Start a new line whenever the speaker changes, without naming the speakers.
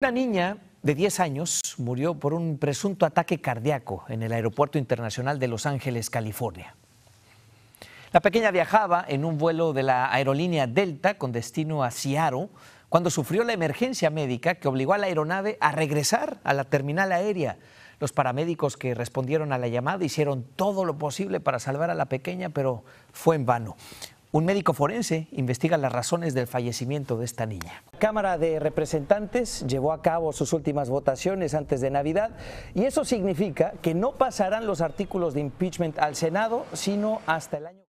Una niña de 10 años murió por un presunto ataque cardíaco en el Aeropuerto Internacional de Los Ángeles, California. La pequeña viajaba en un vuelo de la aerolínea Delta con destino a Seattle cuando sufrió la emergencia médica que obligó a la aeronave a regresar a la terminal aérea. Los paramédicos que respondieron a la llamada hicieron todo lo posible para salvar a la pequeña, pero fue en vano. Un médico forense investiga las razones del fallecimiento de esta niña. Cámara de Representantes llevó a cabo sus últimas votaciones antes de Navidad y eso significa que no pasarán los artículos de impeachment al Senado, sino hasta el año.